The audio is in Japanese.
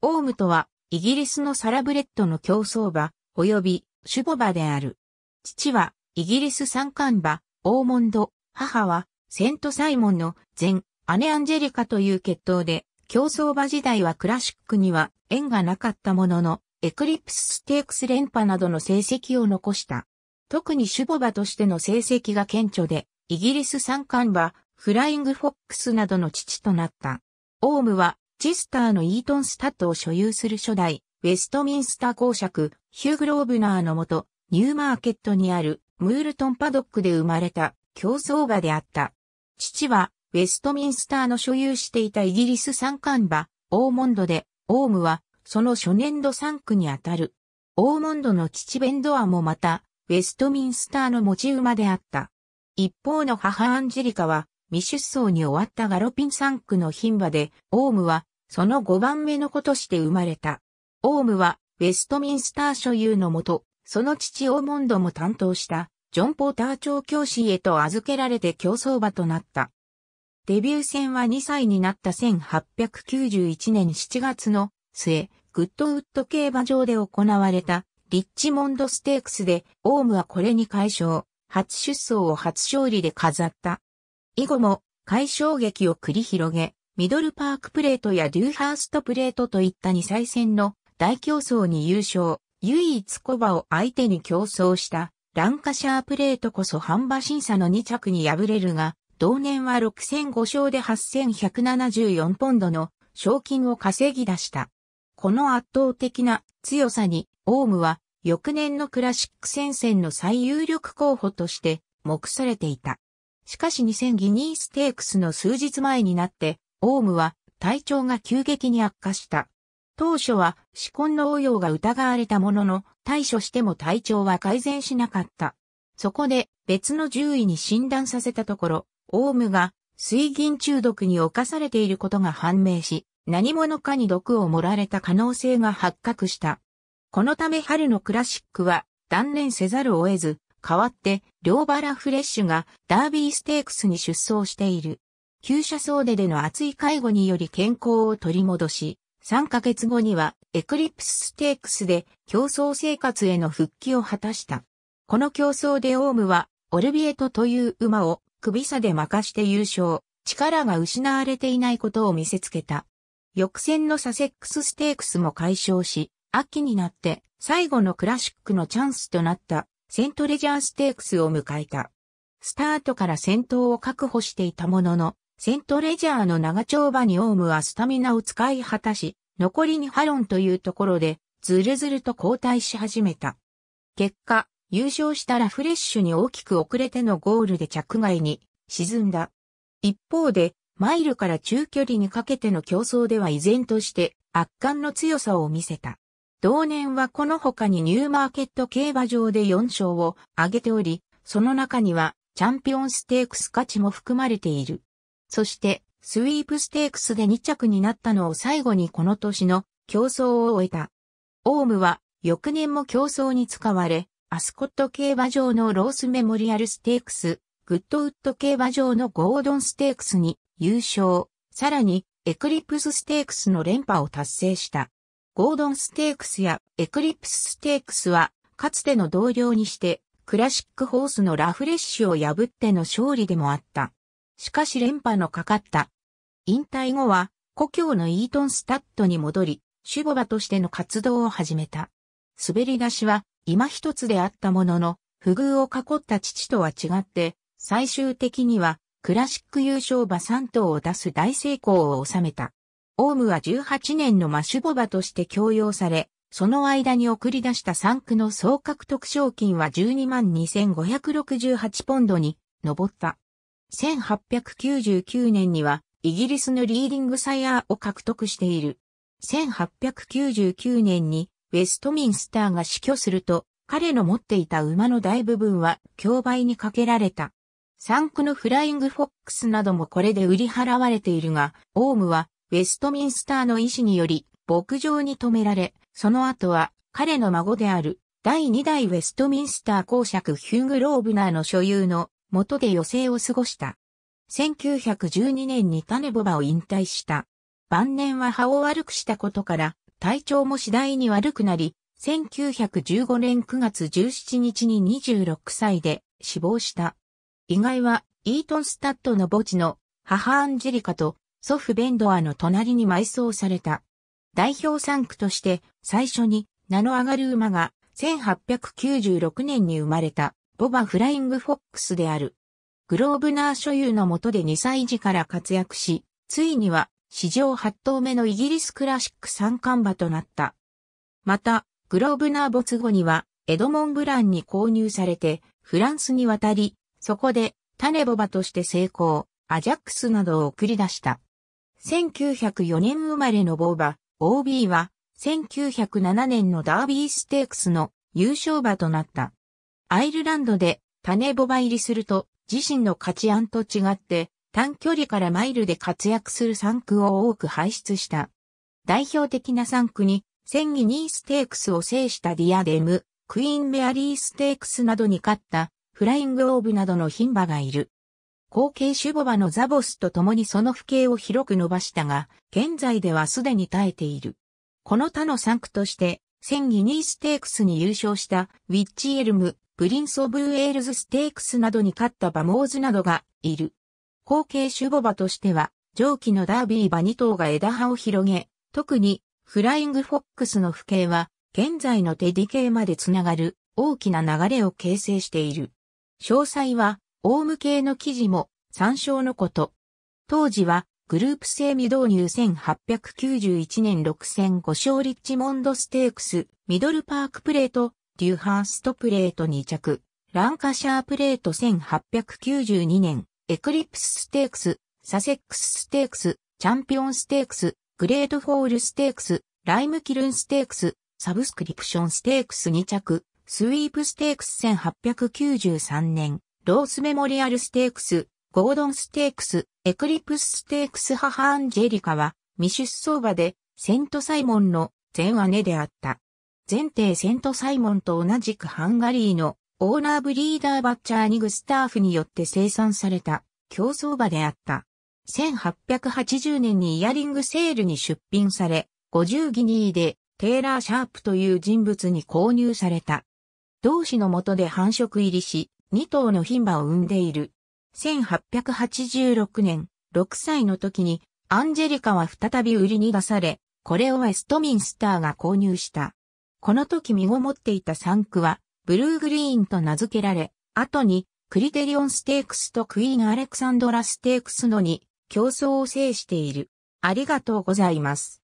オームとは、イギリスのサラブレッドの競走馬、及び、シュボ馬である。父は、イギリス三冠馬、オーモンド、母は、セントサイモンの前、姉アンジェリカという血統で、競走馬時代はクラシックには縁がなかったものの、エクリプスステークス連覇などの成績を残した。特にシュボ馬としての成績が顕著で、イギリス三冠馬、フライングフォックスなどの父となった。オウムはチェスターのイートンスタッドを所有する初代、ウェストミンスター公爵、ヒューグローブナーのもと、ニューマーケットにあるムールトンパドックで生まれた競走馬であった。父は、ウェストミンスターの所有していたイギリス三冠馬、オーモンドで、オームは、その初年度3区にあたる。オーモンドの父ベンドアもまた、ウェストミンスターの持ち馬であった。一方の母アンジェリカは、未出走に終わったガロピン3区の牝馬で、オームは、その5番目の子として生まれた。オームは、ウェストミンスター所有のもと、その父オーモンドも担当した、ジョン・ポーター長教師へと預けられて競争馬となった。デビュー戦は2歳になった1891年7月の末、グッドウッド競馬場で行われたリッチモンドステークスでオウムはこれに解消、初出走を初勝利で飾った。以後も解消劇を繰り広げ、ミドルパークプレートやデューハーストプレートといった2歳戦の大競争に優勝、唯一コバを相手に競争したランカシャープレートこそ半馬審査の2着に敗れるが、同年は6戦5勝で8174ポンドの賞金を稼ぎ出した。この圧倒的な強さに、オウムは翌年のクラシック戦線の最有力候補として目されていた。しかし2000ギニーステークスの数日前になって、オウムは体調が急激に悪化した。当初は死根の応用が疑われたものの対処しても体調は改善しなかった。そこで別の獣医に診断させたところ、オウムが水銀中毒に侵されていることが判明し、何者かに毒を盛られた可能性が発覚した。このため春のクラシックは断念せざるを得ず、代わって両バラフレッシュがダービーステークスに出走している。旧車総出での熱い介護により健康を取り戻し、3ヶ月後にはエクリプスステークスで競争生活への復帰を果たした。この競争でオウムはオルビエトという馬を首差で任して優勝、力が失われていないことを見せつけた。翌戦のサセックスステークスも解消し、秋になって最後のクラシックのチャンスとなったセントレジャーステークスを迎えた。スタートから戦闘を確保していたものの、セントレジャーの長丁場にオウムはスタミナを使い果たし、残りにハロンというところで、ずるずると交代し始めた。結果、優勝したラフレッシュに大きく遅れてのゴールで着外に沈んだ。一方で、マイルから中距離にかけての競争では依然として圧巻の強さを見せた。同年はこの他にニューマーケット競馬場で4勝を挙げており、その中にはチャンピオンステークス勝ちも含まれている。そして、スイープステークスで2着になったのを最後にこの年の競争を終えた。オウムは翌年も競争に使われ、アスコット競馬場のロースメモリアルステークス、グッドウッド競馬場のゴードンステークスに優勝、さらにエクリプスステークスの連覇を達成した。ゴードンステークスやエクリプスステークスはかつての同僚にしてクラシックホースのラフレッシュを破っての勝利でもあった。しかし連覇のかかった。引退後は、故郷のイートンスタッドに戻り、シュボバとしての活動を始めた。滑り出しは、今一つであったものの、不遇を囲った父とは違って、最終的には、クラシック優勝馬3頭を出す大成功を収めた。オウムは18年のマシュボバとして強要され、その間に送り出した3区の総獲得賞金は12万2568ポンドに上った。1899年にはイギリスのリーディングサイヤーを獲得している。1899年にウェストミンスターが死去すると、彼の持っていた馬の大部分は競売にかけられた。ン区のフライングフォックスなどもこれで売り払われているが、オウムはウェストミンスターの意思により牧場に止められ、その後は彼の孫である第2代ウェストミンスター公爵ヒューグ・ローブナーの所有の元で余生を過ごした。1912年に種ボバを引退した。晩年は歯を悪くしたことから、体調も次第に悪くなり、1915年9月17日に26歳で死亡した。意外は、イートンスタッドの墓地の母アンジェリカと祖父ベンドアの隣に埋葬された。代表産区として最初に名の上がる馬が1896年に生まれた。ボバ・フライング・フォックスである。グローブナー所有の下で2歳児から活躍し、ついには史上8頭目のイギリスクラシック三冠馬となった。また、グローブナー没後には、エドモン・ブランに購入されて、フランスに渡り、そこで、タネボバとして成功、アジャックスなどを送り出した。1904年生まれのボーバ、OB は、1907年のダービーステークスの優勝馬となった。アイルランドで種ネボバ入りすると自身の価値案と違って短距離からマイルで活躍する3区を多く輩出した。代表的な3区に、戦技ニーステークスを制したディアデム、クイーンメアリーステークスなどに勝ったフライングオーブなどの牝馬がいる。後継種ボバのザボスと共にその不景を広く伸ばしたが、現在ではすでに耐えている。この他の3区として、戦技ニーステークスに優勝したウィッチエルム、プリンス・オブ・ウェールズ・ステークスなどに勝った馬モーズなどがいる。後継種母馬としては、上記のダービー馬2頭が枝葉を広げ、特にフライング・フォックスの不景は、現在のテディ系までつながる大きな流れを形成している。詳細は、オウム系の記事も参照のこと。当時は、グループ制未導入1891年6戦5勝リッチモンドステークス、ミドルパークプレート、デューハーストプレート2着、ランカシャープレート1892年、エクリプスステークス、サセックスステークス、チャンピオンステークス、グレートフォールステークス、ライムキルンステークス、サブスクリプションステークス2着、スイープステークス1893年、ロースメモリアルステークス、ゴードンステークス、エクリプスステークス母アンジェリカは未出走馬でセントサイモンの前姉であった。前提セントサイモンと同じくハンガリーのオーナーブリーダーバッチャーニグスターフによって生産された競走馬であった。1880年にイヤリングセールに出品され、50ギニーでテイラー・シャープという人物に購入された。同志の下で繁殖入りし、2頭の牝馬を生んでいる。1886年、6歳の時に、アンジェリカは再び売りに出され、これをエストミンスターが購入した。この時身ごもっていた3区は、ブルーグリーンと名付けられ、後に、クリテリオンステークスとクイーンアレクサンドラステークスのに競争を制している。ありがとうございます。